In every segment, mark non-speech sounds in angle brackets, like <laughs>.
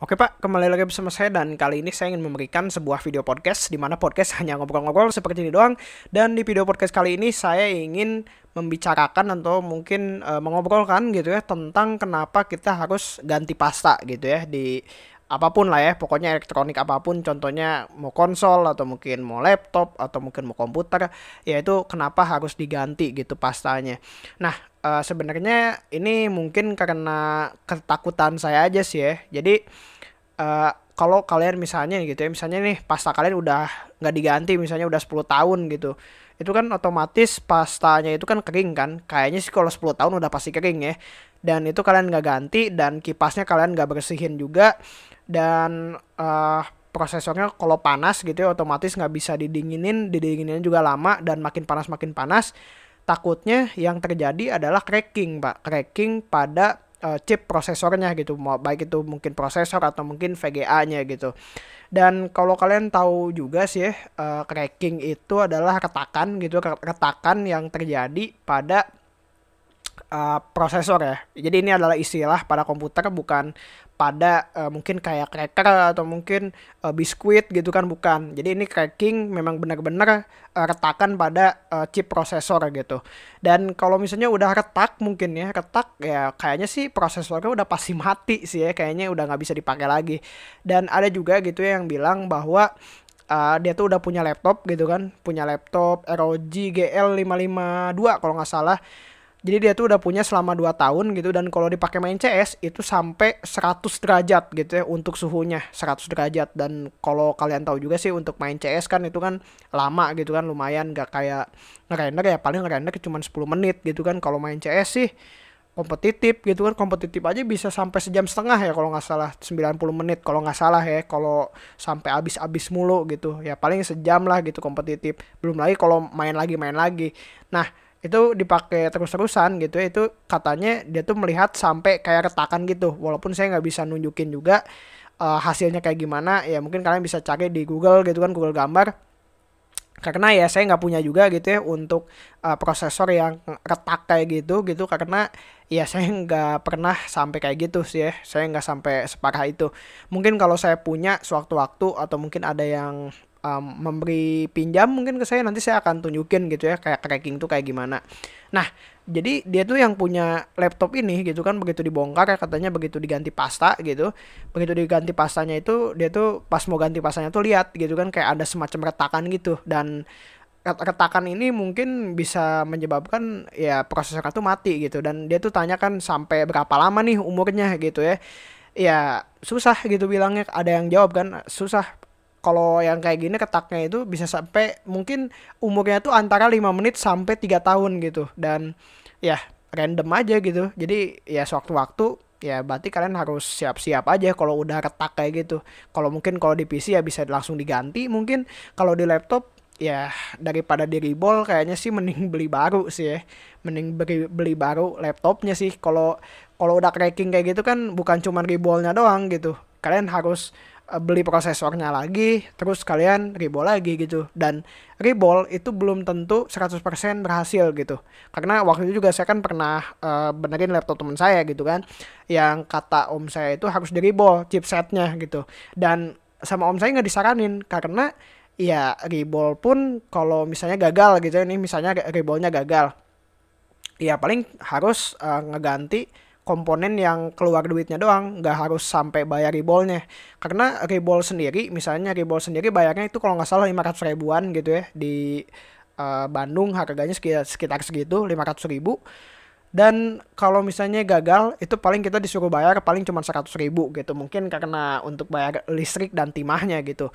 Oke Pak, kembali lagi bersama saya dan kali ini saya ingin memberikan sebuah video podcast di mana podcast hanya ngobrol-ngobrol seperti ini doang dan di video podcast kali ini saya ingin membicarakan atau mungkin e, mengobrolkan gitu ya tentang kenapa kita harus ganti pasta gitu ya di apapun lah ya, pokoknya elektronik apapun, contohnya mau konsol atau mungkin mau laptop atau mungkin mau komputer, yaitu kenapa harus diganti gitu pastanya. Nah, uh, sebenarnya ini mungkin karena ketakutan saya aja sih ya. Jadi uh, kalau kalian misalnya gitu ya, misalnya nih pasta kalian udah nggak diganti, misalnya udah 10 tahun gitu itu kan otomatis pastanya itu kan kering kan kayaknya sih kalau 10 tahun udah pasti kering ya dan itu kalian nggak ganti dan kipasnya kalian nggak bersihin juga dan uh, prosesornya kalau panas gitu ya otomatis nggak bisa didinginin didinginin juga lama dan makin panas makin panas takutnya yang terjadi adalah cracking pak cracking pada uh, chip prosesornya gitu mau baik itu mungkin prosesor atau mungkin VGA-nya gitu dan kalau kalian tahu juga sih uh, cracking itu adalah retakan gitu retakan yang terjadi pada uh, prosesor ya. Jadi ini adalah istilah pada komputer bukan pada uh, mungkin kayak cracker atau mungkin uh, biskuit gitu kan bukan. Jadi ini cracking memang benar-benar uh, retakan pada uh, chip prosesor gitu. Dan kalau misalnya udah retak mungkin ya retak ya kayaknya sih prosesornya udah pasti mati sih ya kayaknya udah nggak bisa dipakai lagi. Dan ada juga gitu ya yang bilang bahwa uh, dia tuh udah punya laptop gitu kan, punya laptop ROG GL552 kalau nggak salah jadi dia tuh udah punya selama 2 tahun gitu dan kalau dipakai main CS itu sampai 100 derajat gitu ya untuk suhunya 100 derajat dan kalau kalian tahu juga sih untuk main CS kan itu kan lama gitu kan lumayan gak kayak ngerender ya paling ngerender cuma 10 menit gitu kan kalau main CS sih kompetitif gitu kan kompetitif aja bisa sampai sejam setengah ya kalau nggak salah 90 menit kalau nggak salah ya kalau sampai habis-habis mulu gitu ya paling sejam lah gitu kompetitif belum lagi kalau main lagi main lagi nah itu dipakai terus-terusan gitu ya. itu katanya dia tuh melihat sampai kayak retakan gitu walaupun saya nggak bisa nunjukin juga uh, hasilnya kayak gimana ya mungkin kalian bisa cari di Google gitu kan Google gambar karena ya saya nggak punya juga gitu ya untuk uh, prosesor yang retak kayak gitu gitu karena ya saya <laughs> nggak pernah sampai kayak gitu sih ya saya nggak sampai separah itu mungkin kalau saya punya sewaktu-waktu atau mungkin ada yang um, memberi pinjam mungkin ke saya nanti saya akan tunjukin gitu ya kayak cracking tuh kayak gimana. Nah, jadi dia tuh yang punya laptop ini gitu kan begitu dibongkar ya katanya begitu diganti pasta gitu. Begitu diganti pastanya itu dia tuh pas mau ganti pastanya tuh lihat gitu kan kayak ada semacam retakan gitu dan retakan ini mungkin bisa menyebabkan ya prosesor tuh mati gitu dan dia tuh tanya kan sampai berapa lama nih umurnya gitu ya ya susah gitu bilangnya ada yang jawab kan susah kalau yang kayak gini ketaknya itu bisa sampai mungkin umurnya tuh antara 5 menit sampai 3 tahun gitu dan ya random aja gitu jadi ya sewaktu-waktu ya berarti kalian harus siap-siap aja kalau udah retak kayak gitu kalau mungkin kalau di PC ya bisa langsung diganti mungkin kalau di laptop ya daripada di ribol kayaknya sih mending beli baru sih ya mending beli, beli baru laptopnya sih kalau kalau udah cracking kayak gitu kan bukan cuma ribolnya doang gitu kalian harus Eh, beli prosesornya lagi, terus kalian reball lagi gitu. Dan reball itu belum tentu 100% berhasil gitu. Karena waktu itu juga saya kan pernah uh, benerin laptop teman saya gitu kan. Yang kata om saya itu harus di reball chipsetnya gitu. Dan sama om saya nggak disaranin karena ya reball pun kalau misalnya gagal gitu ini misalnya reballnya gagal. Ya paling harus uh, ngeganti komponen yang keluar duitnya doang nggak harus sampai bayar ribolnya karena ribol sendiri misalnya ribol sendiri bayarnya itu kalau nggak salah lima 500 ribuan gitu ya di uh, Bandung harganya sekitar, sekitar segitu 500 ribu dan kalau misalnya gagal itu paling kita disuruh bayar paling cuma seratus ribu gitu mungkin karena untuk bayar listrik dan timahnya gitu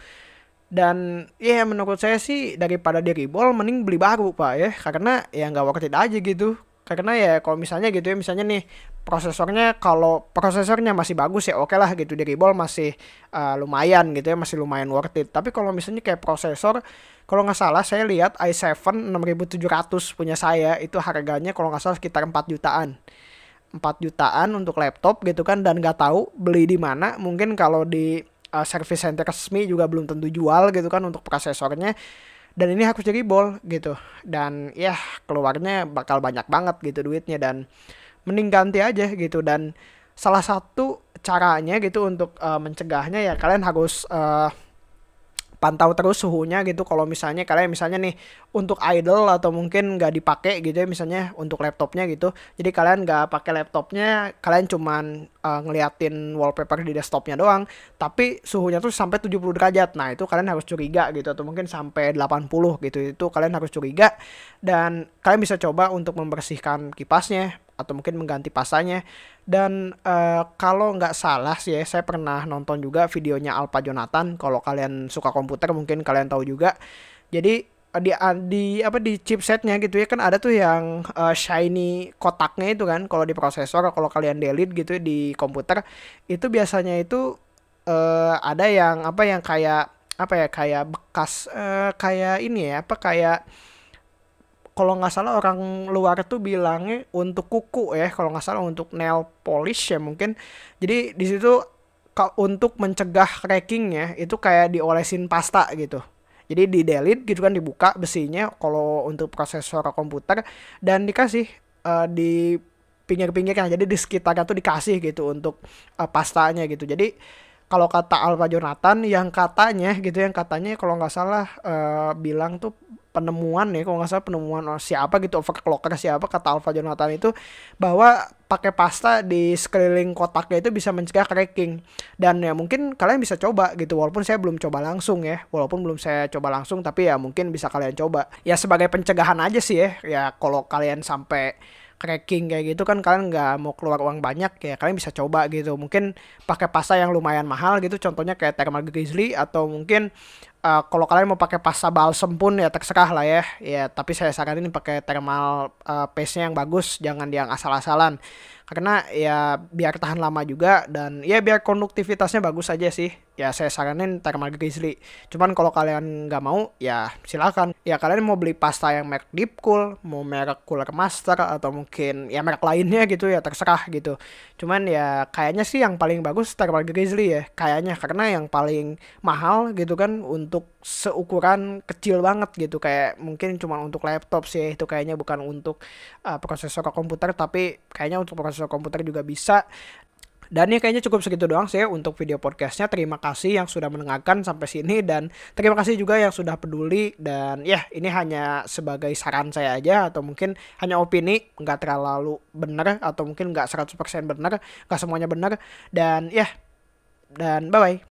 dan ya yeah, menurut saya sih daripada di ribol mending beli baru pak ya karena ya nggak worth it aja gitu karena ya kalau misalnya gitu ya misalnya nih prosesornya kalau prosesornya masih bagus ya oke okay lah gitu di Reebok masih uh, lumayan gitu ya masih lumayan worth it tapi kalau misalnya kayak prosesor kalau nggak salah saya lihat i7 6700 punya saya itu harganya kalau nggak salah sekitar 4 jutaan 4 jutaan untuk laptop gitu kan dan nggak tahu beli di mana mungkin kalau di uh, service center resmi juga belum tentu jual gitu kan untuk prosesornya dan ini harus jadi bol gitu dan ya keluarnya bakal banyak banget gitu duitnya dan mending ganti aja gitu dan salah satu caranya gitu untuk uh, mencegahnya ya kalian harus uh, pantau terus suhunya gitu kalau misalnya kalian misalnya nih untuk idle atau mungkin nggak dipakai gitu ya misalnya untuk laptopnya gitu jadi kalian nggak pakai laptopnya kalian cuman uh, ngeliatin wallpaper di desktopnya doang tapi suhunya tuh sampai 70 derajat nah itu kalian harus curiga gitu atau mungkin sampai 80 gitu itu kalian harus curiga dan kalian bisa coba untuk membersihkan kipasnya atau mungkin mengganti pasanya dan uh, kalau nggak salah sih ya, saya pernah nonton juga videonya Alpa Jonathan kalau kalian suka komputer mungkin kalian tahu juga jadi eh, di ah, di apa di chipsetnya gitu ya kan ada tuh yang uh, shiny kotaknya itu kan kalau di prosesor kalau kalian delete gitu ya, di komputer itu biasanya itu uh, ada yang apa yang kayak apa ya kayak bekas uh, kayak ini ya apa kayak kalau nggak salah orang luar tuh bilangnya untuk kuku ya kalau nggak salah untuk nail polish ya mungkin jadi di situ untuk mencegah cracking ya itu kayak diolesin pasta gitu jadi di delete gitu kan dibuka besinya kalau untuk prosesor komputer dan dikasih uh, di pinggir-pinggirnya jadi di sekitarnya tuh dikasih gitu untuk uh, pastanya gitu jadi kalau kata Alva Jonathan yang katanya gitu yang katanya kalau nggak salah uh, bilang tuh penemuan ya kalau nggak salah penemuan siapa gitu overclocker siapa kata Alpha Jonathan itu bahwa pakai pasta di sekeliling kotaknya itu bisa mencegah cracking dan ya mungkin kalian bisa coba gitu walaupun saya belum coba langsung ya walaupun belum saya coba langsung tapi ya mungkin bisa kalian coba ya sebagai pencegahan aja sih ya ya kalau kalian sampai cracking kayak gitu kan kalian nggak mau keluar uang banyak ya kalian bisa coba gitu mungkin pakai pasta yang lumayan mahal gitu contohnya kayak thermal grizzly atau mungkin uh, kalau kalian mau pakai pasta balsem pun ya terserah lah ya. Ya, tapi saya saranin pakai thermal uh, paste-nya yang bagus, jangan yang asal-asalan. Karena ya biar tahan lama juga dan ya biar konduktivitasnya bagus aja sih. Ya saya saranin thermal grizzly. Cuman kalau kalian nggak mau ya silakan. Ya kalian mau beli pasta yang merek Deep Cool, mau merek Cooler Master atau mungkin ya merek lainnya gitu ya terserah gitu. Cuman ya kayaknya sih yang paling bagus thermal grizzly ya kayaknya karena yang paling mahal gitu kan untuk untuk seukuran kecil banget gitu kayak mungkin cuma untuk laptop sih itu kayaknya bukan untuk uh, prosesor ke komputer tapi kayaknya untuk prosesor komputer juga bisa dan ya kayaknya cukup segitu doang sih untuk video podcastnya. Terima kasih yang sudah mendengarkan sampai sini dan terima kasih juga yang sudah peduli dan ya ini hanya sebagai saran saya aja atau mungkin hanya opini nggak terlalu benar atau mungkin nggak 100% benar nggak semuanya benar dan ya dan bye bye.